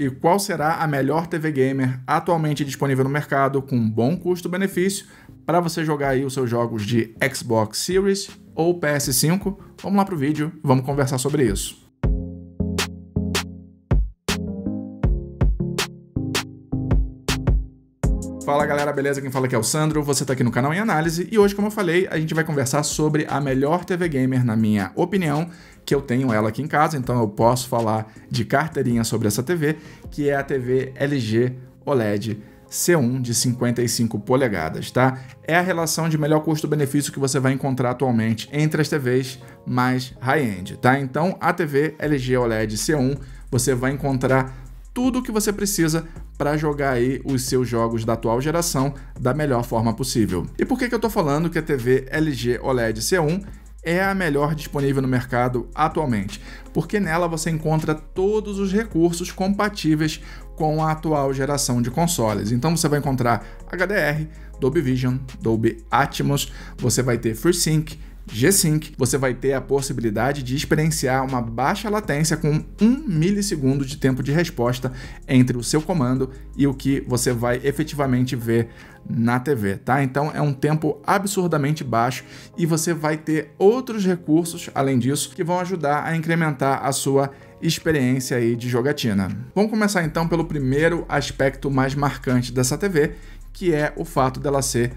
e qual será a melhor TV gamer atualmente disponível no mercado com bom custo-benefício para você jogar aí os seus jogos de Xbox Series ou PS5. Vamos lá para o vídeo, vamos conversar sobre isso. Fala galera, beleza? Quem fala aqui é o Sandro, você tá aqui no canal em análise e hoje, como eu falei, a gente vai conversar sobre a melhor TV gamer, na minha opinião, que eu tenho ela aqui em casa, então eu posso falar de carteirinha sobre essa TV, que é a TV LG OLED C1 de 55 polegadas, tá? É a relação de melhor custo-benefício que você vai encontrar atualmente entre as TVs mais high-end, tá? Então, a TV LG OLED C1 você vai encontrar tudo o que você precisa para jogar aí os seus jogos da atual geração da melhor forma possível. E por que, que eu estou falando que a TV LG OLED C1 é a melhor disponível no mercado atualmente, porque nela você encontra todos os recursos compatíveis com a atual geração de consoles. Então você vai encontrar HDR, Dolby Vision, Dolby Atmos, você vai ter FreeSync, G-Sync, você vai ter a possibilidade de experienciar uma baixa latência com 1 milissegundo de tempo de resposta entre o seu comando e o que você vai efetivamente ver na TV, tá? Então é um tempo absurdamente baixo e você vai ter outros recursos, além disso, que vão ajudar a incrementar a sua experiência aí de jogatina. Vamos começar então pelo primeiro aspecto mais marcante dessa TV, que é o fato dela ser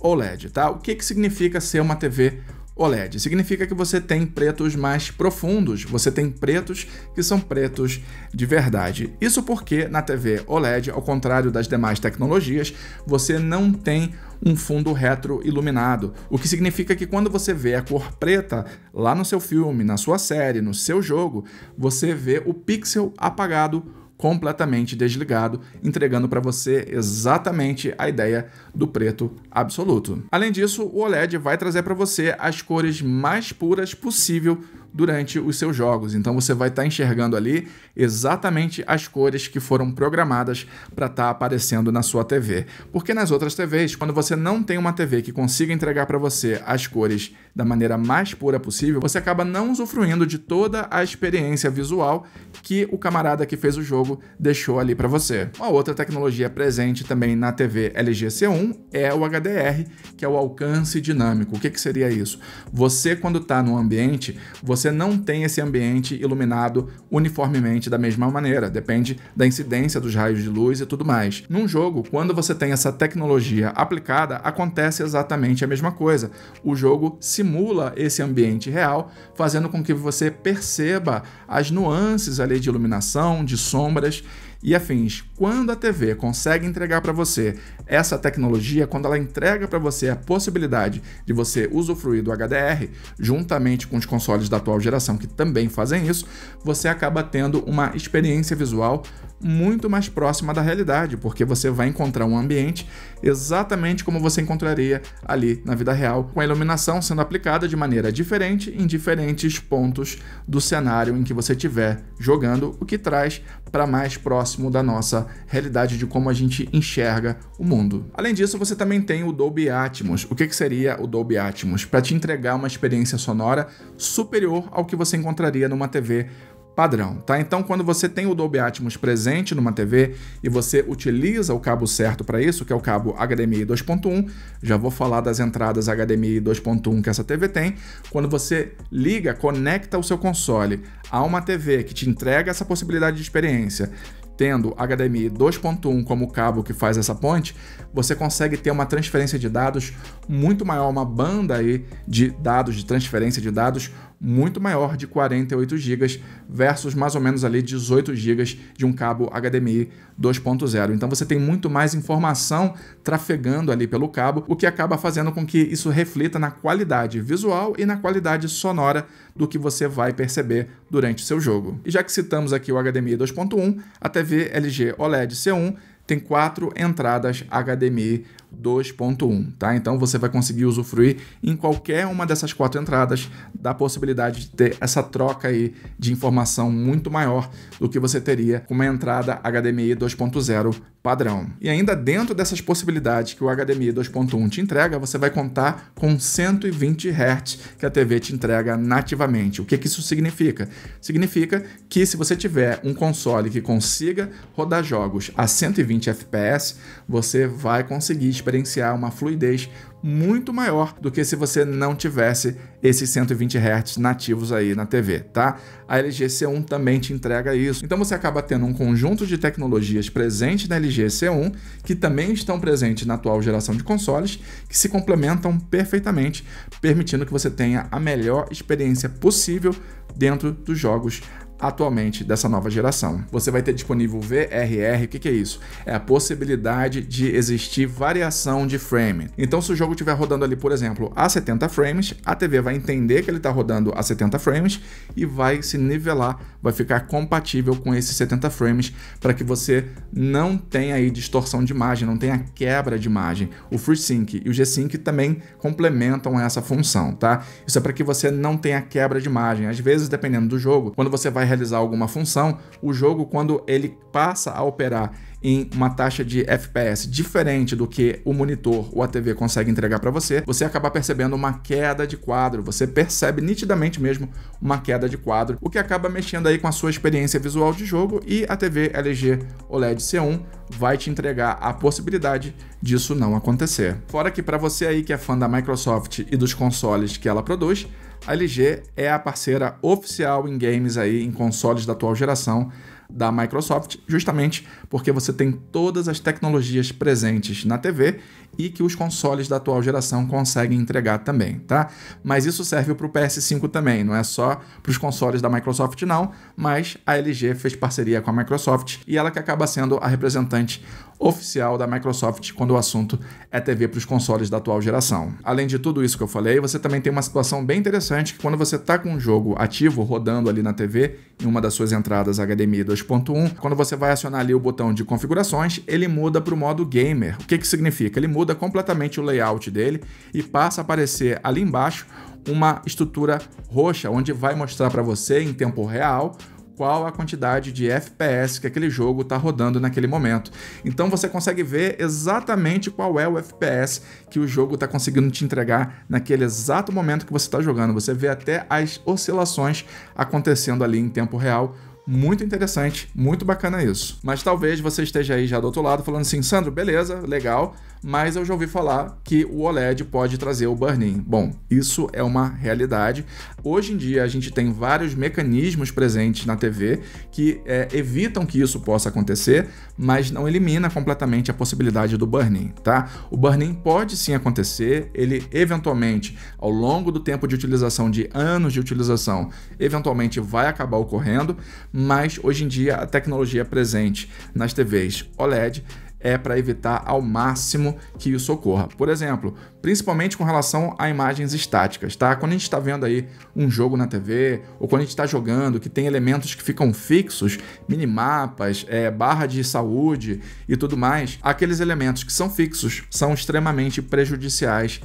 OLED, tá? O que, que significa ser uma TV OLED? OLED. Significa que você tem pretos mais profundos, você tem pretos que são pretos de verdade. Isso porque na TV OLED, ao contrário das demais tecnologias, você não tem um fundo retro iluminado, o que significa que quando você vê a cor preta lá no seu filme, na sua série, no seu jogo, você vê o pixel apagado completamente desligado, entregando para você exatamente a ideia do preto absoluto. Além disso, o OLED vai trazer para você as cores mais puras possível durante os seus jogos. Então você vai estar tá enxergando ali exatamente as cores que foram programadas para estar tá aparecendo na sua TV. Porque nas outras TVs, quando você não tem uma TV que consiga entregar para você as cores da maneira mais pura possível, você acaba não usufruindo de toda a experiência visual que o camarada que fez o jogo deixou ali para você. Uma outra tecnologia presente também na TV LG C1 é o HDR, que é o alcance dinâmico. O que, que seria isso? Você, quando está no ambiente, você você não tem esse ambiente iluminado uniformemente da mesma maneira, depende da incidência dos raios de luz e tudo mais. Num jogo, quando você tem essa tecnologia aplicada, acontece exatamente a mesma coisa. O jogo simula esse ambiente real, fazendo com que você perceba as nuances ali de iluminação, de sombras e afins. Quando a TV consegue entregar para você essa tecnologia, quando ela entrega para você a possibilidade de você usufruir do HDR, juntamente com os consoles da atual geração que também fazem isso, você acaba tendo uma experiência visual muito mais próxima da realidade, porque você vai encontrar um ambiente exatamente como você encontraria ali na vida real, com a iluminação sendo aplicada de maneira diferente em diferentes pontos do cenário em que você estiver jogando, o que traz para mais próximo próximo da nossa realidade de como a gente enxerga o mundo. Além disso, você também tem o Dolby Atmos. O que, que seria o Dolby Atmos? Para te entregar uma experiência sonora superior ao que você encontraria numa TV padrão, tá? Então, quando você tem o Dolby Atmos presente numa TV e você utiliza o cabo certo para isso, que é o cabo HDMI 2.1, já vou falar das entradas HDMI 2.1 que essa TV tem. Quando você liga, conecta o seu console a uma TV que te entrega essa possibilidade de experiência tendo HDMI 2.1 como cabo que faz essa ponte, você consegue ter uma transferência de dados muito maior, uma banda aí de dados, de transferência de dados muito maior de 48 GB versus mais ou menos ali 18 GB de um cabo HDMI 2.0. Então você tem muito mais informação trafegando ali pelo cabo, o que acaba fazendo com que isso reflita na qualidade visual e na qualidade sonora do que você vai perceber durante o seu jogo. E já que citamos aqui o HDMI 2.1, a TV TV LG OLED C1 tem quatro entradas HDMI 2.1, tá? Então você vai conseguir usufruir em qualquer uma dessas quatro entradas da possibilidade de ter essa troca aí de informação muito maior do que você teria com uma entrada HDMI 2.0 padrão. E ainda dentro dessas possibilidades que o HDMI 2.1 te entrega, você vai contar com 120 Hz que a TV te entrega nativamente. O que, que isso significa? Significa que se você tiver um console que consiga rodar jogos a 120 120 FPS, você vai conseguir experienciar uma fluidez muito maior do que se você não tivesse esses 120 Hz nativos aí na TV, tá? A LG C1 também te entrega isso. Então você acaba tendo um conjunto de tecnologias presentes na LG C1 que também estão presentes na atual geração de consoles, que se complementam perfeitamente, permitindo que você tenha a melhor experiência possível dentro dos jogos atualmente dessa nova geração. Você vai ter disponível VRR, o que, que, é isso? É a possibilidade de existir variação de frame. Então, se o jogo estiver rodando ali, por exemplo, a 70 frames, a TV vai entender que ele está rodando a 70 frames e vai se nivelar, vai ficar compatível com esses 70 frames para que você não tenha aí distorção de imagem, não tenha quebra de imagem. O FreeSync e o G-Sync também complementam essa função, tá? Isso é para que você não tenha quebra de imagem. Às vezes, dependendo do jogo, quando você vai realizar alguma função, o jogo, quando ele passa a operar em uma taxa de FPS diferente do que o monitor ou a TV consegue entregar para você, você acaba percebendo uma queda de quadro, você percebe nitidamente mesmo uma queda de quadro, o que acaba mexendo aí com a sua experiência visual de jogo e a TV LG OLED C1 vai te entregar a possibilidade disso não acontecer. Fora que para você aí que é fã da Microsoft e dos consoles que ela produz, a LG é a parceira oficial em games aí, em consoles da atual geração da Microsoft, justamente porque você tem todas as tecnologias presentes na TV e que os consoles da atual geração conseguem entregar também, tá? Mas isso serve para o PS5 também, não é só para os consoles da Microsoft não, mas a LG fez parceria com a Microsoft e ela que acaba sendo a representante oficial da Microsoft quando o assunto é TV para os consoles da atual geração. Além de tudo isso que eu falei, você também tem uma situação bem interessante que quando você está com um jogo ativo rodando ali na TV, em uma das suas entradas HDMI 2.1, quando você vai acionar ali o botão de configurações, ele muda para o modo gamer. O que que significa? Ele muda muda completamente o layout dele e passa a aparecer ali embaixo uma estrutura roxa, onde vai mostrar para você em tempo real qual a quantidade de FPS que aquele jogo está rodando naquele momento. Então você consegue ver exatamente qual é o FPS que o jogo está conseguindo te entregar naquele exato momento que você está jogando. Você vê até as oscilações acontecendo ali em tempo real. Muito interessante, muito bacana isso. Mas talvez você esteja aí já do outro lado falando assim, Sandro, beleza, legal, mas eu já ouvi falar que o OLED pode trazer o burn-in. Bom, isso é uma realidade. Hoje em dia a gente tem vários mecanismos presentes na TV que é, evitam que isso possa acontecer, mas não elimina completamente a possibilidade do burn-in, tá? O burn-in pode sim acontecer, ele eventualmente, ao longo do tempo de utilização, de anos de utilização, eventualmente vai acabar ocorrendo, mas hoje em dia a tecnologia presente nas TVs OLED é para evitar ao máximo que isso ocorra. Por exemplo, principalmente com relação a imagens estáticas, tá? Quando a gente está vendo aí um jogo na TV, ou quando a gente está jogando que tem elementos que ficam fixos, minimapas, é, barra de saúde e tudo mais, aqueles elementos que são fixos são extremamente prejudiciais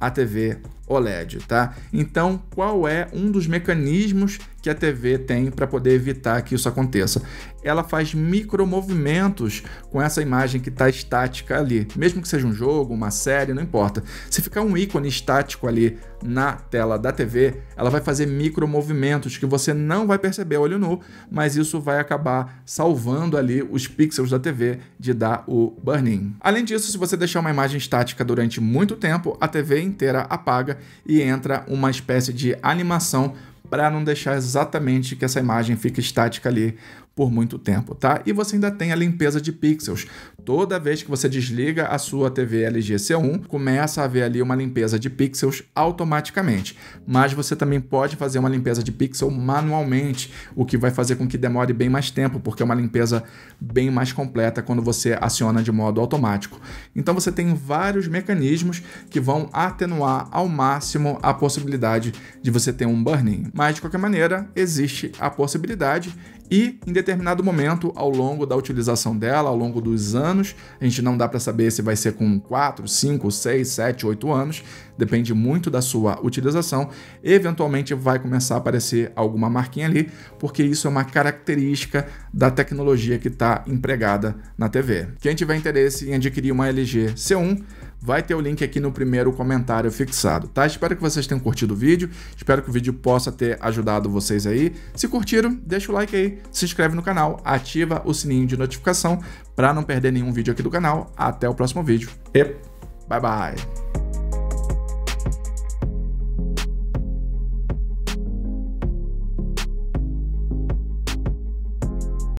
à TV OLED, tá? Então, qual é um dos mecanismos que a TV tem para poder evitar que isso aconteça? Ela faz micromovimentos com essa imagem que está estática ali, mesmo que seja um jogo, uma série, não importa. Se ficar um ícone estático ali na tela da TV, ela vai fazer micromovimentos que você não vai perceber a olho nu, mas isso vai acabar salvando ali os pixels da TV de dar o burn-in. Além disso, se você deixar uma imagem estática durante muito tempo, a TV inteira apaga e entra uma espécie de animação para não deixar exatamente que essa imagem fique estática ali por muito tempo, tá? E você ainda tem a limpeza de pixels. Toda vez que você desliga a sua TV LG C1, começa a haver ali uma limpeza de pixels automaticamente. Mas você também pode fazer uma limpeza de pixel manualmente, o que vai fazer com que demore bem mais tempo, porque é uma limpeza bem mais completa quando você aciona de modo automático. Então você tem vários mecanismos que vão atenuar ao máximo a possibilidade de você ter um burn-in. Mas de qualquer maneira, existe a possibilidade e em determinado momento ao longo da utilização dela, ao longo dos anos. A gente não dá para saber se vai ser com 4, 5, 6, 7, 8 anos, depende muito da sua utilização. Eventualmente vai começar a aparecer alguma marquinha ali, porque isso é uma característica da tecnologia que está empregada na TV. Quem tiver interesse em adquirir uma LG C1, vai ter o link aqui no primeiro comentário fixado, tá? Espero que vocês tenham curtido o vídeo, espero que o vídeo possa ter ajudado vocês aí. Se curtiram, deixa o like aí, se inscreve no canal, ativa o sininho de notificação para não perder nenhum vídeo aqui do canal. Até o próximo vídeo e bye bye!